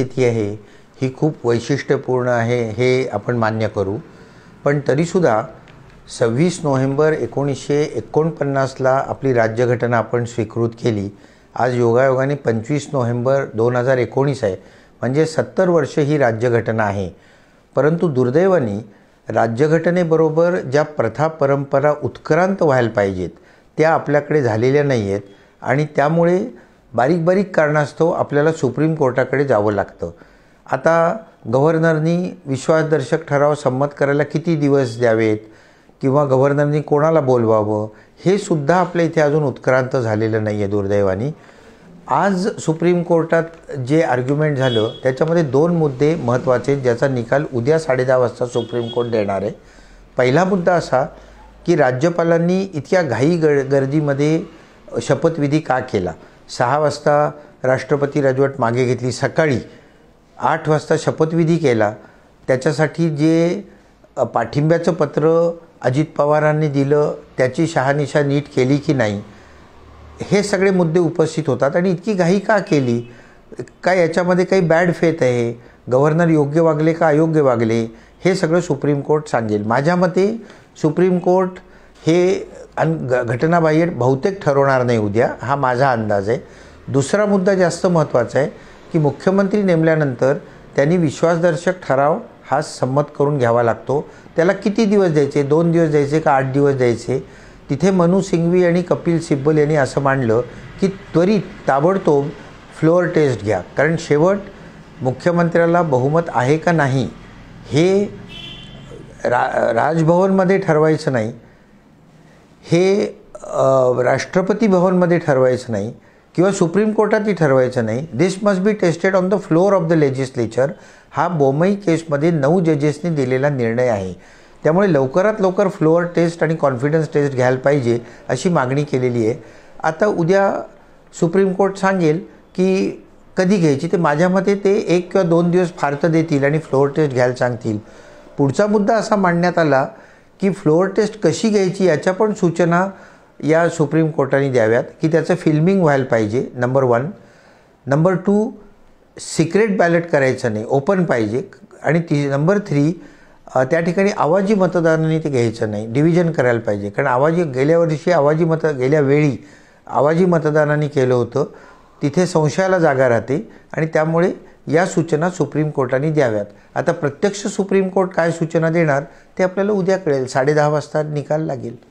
स्थिती आहे ही खूप वैशिष्ट्यपूर्ण आहे हे आपण मान्य करू पण तरीसुद्धा सव्वीस नोव्हेंबर एकोणीसशे एकोणपन्नासला आपली राज्यघटना आपण स्वीकृत केली आज योगायोगाने पंचवीस नोव्हेंबर दोन हजार एकोणीस आहे म्हणजे सत्तर वर्ष ही राज्यघटना आहे परंतु दुर्दैवाने राज्यघटनेबरोबर ज्या प्रथा परंपरा उत्क्रांत व्हायला पाहिजेत त्या आपल्याकडे झालेल्या नाही आहेत आणि त्यामुळे बारीक बारीक कारणास्तव आपल्याला सुप्रीम कोर्टाकडे जावं लागतं आता गव्हर्नरनी विश्वासदर्शक ठराव संमत करायला किती दिवस द्यावेत किंवा गव्हर्नरनी कोणाला बोलवावं हे सुद्धा आपल्या इथे अजून उत्क्रांत झालेलं नाही आहे दुर्दैवानी आज सुप्रीम कोर्टात जे आर्ग्युमेंट झालं त्याच्यामध्ये दोन मुद्दे महत्त्वाचे ज्याचा निकाल उद्या साडे दहा वाजता सुप्रीम कोर्ट देणार आहे पहिला मुद्दा असा की राज्यपालांनी इतक्या घाई ग गर्दीमध्ये शपथविधी का केला सहा वाजता राष्ट्रपती राजवट मागे घेतली सकाळी आठ वाजता शपथविधी केला त्याच्यासाठी जे पाठिंब्याचं पत्र अजित पवारांनी दिलं त्याची शहानिशा नीट केली की नाही हे सगळे मुद्दे उपस्थित होतात आणि इतकी घाई का केली काय याच्यामध्ये काही बॅड फेथ आहे गव्हर्नर योग्य वागले का अयोग्य वागले हे सगळं सुप्रीम कोर्ट सांगेल माझ्या मते सुप्रीम कोर्ट हे आणि ग घटनाबाह्य बहुतेक ठरवणार नाही उद्या हा माझा अंदाज आहे दुसरा मुद्दा जास्त महत्त्वाचा आहे की मुख्यमंत्री नेमल्यानंतर त्यांनी विश्वासदर्शक ठराव हा संमत करून घ्यावा लागतो त्याला किती दिवस द्यायचे दोन दिवस द्यायचे का आठ दिवस द्यायचे तिथे मनू सिंघवी आणि कपिल सिब्बल यांनी असं मांडलं की त्वरित ताबडतोब फ्लोअर टेस्ट घ्या कारण शेवट मुख्यमंत्र्याला बहुमत आहे का नाही हे रा राजभवनमध्ये ठरवायचं नाही हे राष्ट्रपती भवनमध्ये ठरवायचं नाही किंवा सुप्रीम कोर्टातही ठरवायचं नाही this must be tested on the floor of the legislature हा बोमई केसमध्ये नऊ जजेसनी दिलेला निर्णय आहे त्यामुळे लवकरात लवकर फ्लोअर टेस्ट आणि कॉन्फिडन्स टेस्ट घ्यायला पाहिजे अशी मागणी केलेली आहे आता उद्या सुप्रीम कोर्ट सांगेल की कधी घ्यायची ते माझ्या मते ते एक किंवा दोन दिवस फारतं देतील आणि फ्लोअर टेस्ट घ्यायला सांगतील पुढचा मुद्दा असा मांडण्यात आला की फ्लोअर टेस्ट कशी घ्यायची याच्या पण सूचना या सुप्रीम कोर्टाने द्याव्यात की त्याचं फिल्मिंग व्हायला पाहिजे number one number two secret ballot करायचं नाही ओपन पाहिजे आणि ती नंबर थ्री त्या ठिकाणी आवाजी मतदानाने ते घ्यायचं नाही डिव्हिजन करायला पाहिजे कारण आवाजी गेल्या वर्षी आवाजी मत गेल्या वेळी आवाजी मतदानाने केलं होतं तिथे संशयाला जागा राहते आणि त्यामुळे या सूचना सुप्रीम कोर्टाने द्याव्यात आता प्रत्यक्ष सुप्रीम कोर्ट काय सूचना देणार ते आपल्याला उद्या कळेल साडे दहा वाजता निकाल लागेल